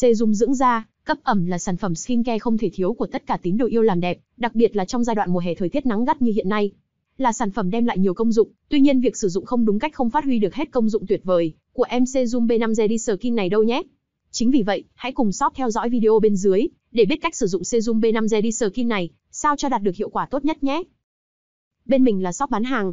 Serum dưỡng da, cấp ẩm là sản phẩm skincare không thể thiếu của tất cả tín đồ yêu làm đẹp, đặc biệt là trong giai đoạn mùa hè thời tiết nắng gắt như hiện nay. Là sản phẩm đem lại nhiều công dụng, tuy nhiên việc sử dụng không đúng cách không phát huy được hết công dụng tuyệt vời của em Serum B5 Ready Skin này đâu nhé. Chính vì vậy, hãy cùng shop theo dõi video bên dưới để biết cách sử dụng Serum B5 Ready Skin này sao cho đạt được hiệu quả tốt nhất nhé. Bên mình là shop bán hàng,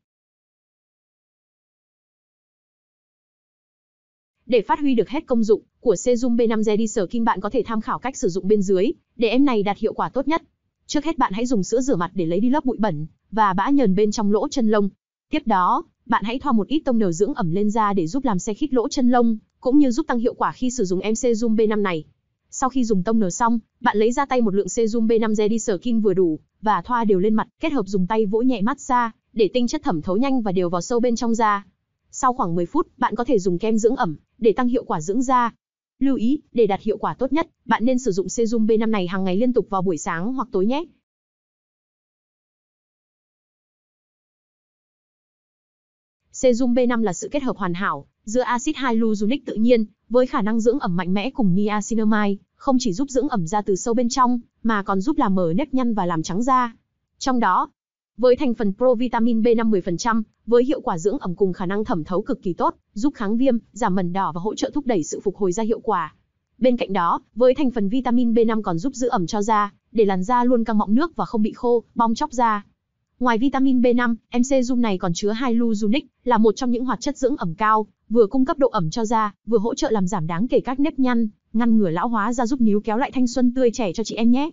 Để phát huy được hết công dụng của Sejum B5 Gediser King bạn có thể tham khảo cách sử dụng bên dưới để em này đạt hiệu quả tốt nhất. Trước hết bạn hãy dùng sữa rửa mặt để lấy đi lớp bụi bẩn và bã nhờn bên trong lỗ chân lông. Tiếp đó, bạn hãy thoa một ít tông nở dưỡng ẩm lên da để giúp làm xe khít lỗ chân lông, cũng như giúp tăng hiệu quả khi sử dụng em Sejum B5 này. Sau khi dùng tông nở xong, bạn lấy ra tay một lượng Sejum B5 Gediser King vừa đủ và thoa đều lên mặt, kết hợp dùng tay vỗ nhẹ massage để tinh chất thẩm thấu nhanh và đều vào sâu bên trong da. Sau khoảng 10 phút, bạn có thể dùng kem dưỡng ẩm để tăng hiệu quả dưỡng da. Lưu ý, để đạt hiệu quả tốt nhất, bạn nên sử dụng serum B5 này hàng ngày liên tục vào buổi sáng hoặc tối nhé. Serum B5 là sự kết hợp hoàn hảo giữa axit hyaluronic tự nhiên với khả năng dưỡng ẩm mạnh mẽ cùng niacinamide, không chỉ giúp dưỡng ẩm da từ sâu bên trong mà còn giúp làm mờ nếp nhăn và làm trắng da. Trong đó, với thành phần provitamin B5 10%, với hiệu quả dưỡng ẩm cùng khả năng thẩm thấu cực kỳ tốt, giúp kháng viêm, giảm mẩn đỏ và hỗ trợ thúc đẩy sự phục hồi da hiệu quả. Bên cạnh đó, với thành phần vitamin B5 còn giúp giữ ẩm cho da, để làn da luôn căng mọng nước và không bị khô, bong chóc da. Ngoài vitamin B5, MC Zoom này còn chứa hai hyaluronic, là một trong những hoạt chất dưỡng ẩm cao, vừa cung cấp độ ẩm cho da, vừa hỗ trợ làm giảm đáng kể các nếp nhăn, ngăn ngừa lão hóa da giúp níu kéo lại thanh xuân tươi trẻ cho chị em nhé.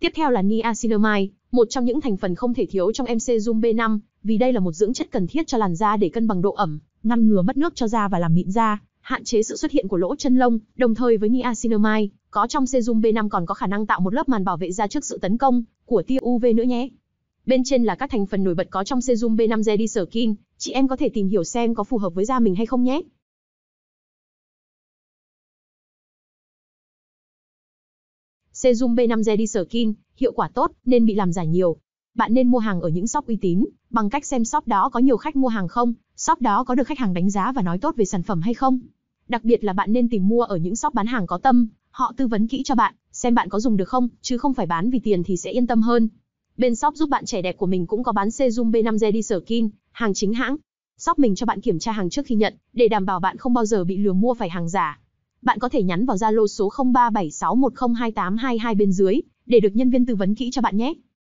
Tiếp theo là niacinamide, một trong những thành phần không thể thiếu trong MC Zoom B5, vì đây là một dưỡng chất cần thiết cho làn da để cân bằng độ ẩm, ngăn ngừa mất nước cho da và làm mịn da, hạn chế sự xuất hiện của lỗ chân lông, đồng thời với niacinamide, có trong Serum B5 còn có khả năng tạo một lớp màn bảo vệ da trước sự tấn công của tia UV nữa nhé. Bên trên là các thành phần nổi bật có trong Serum B5 Ready Skin, chị em có thể tìm hiểu xem có phù hợp với da mình hay không nhé. Serum B5 Zediskin, hiệu quả tốt, nên bị làm giả nhiều. Bạn nên mua hàng ở những shop uy tín, bằng cách xem shop đó có nhiều khách mua hàng không, shop đó có được khách hàng đánh giá và nói tốt về sản phẩm hay không. Đặc biệt là bạn nên tìm mua ở những shop bán hàng có tâm, họ tư vấn kỹ cho bạn, xem bạn có dùng được không, chứ không phải bán vì tiền thì sẽ yên tâm hơn. Bên shop giúp bạn trẻ đẹp của mình cũng có bán Serum B5 Zediskin, hàng chính hãng. Shop mình cho bạn kiểm tra hàng trước khi nhận, để đảm bảo bạn không bao giờ bị lừa mua phải hàng giả bạn có thể nhắn vào Zalo số 0376102822 bên dưới để được nhân viên tư vấn kỹ cho bạn nhé.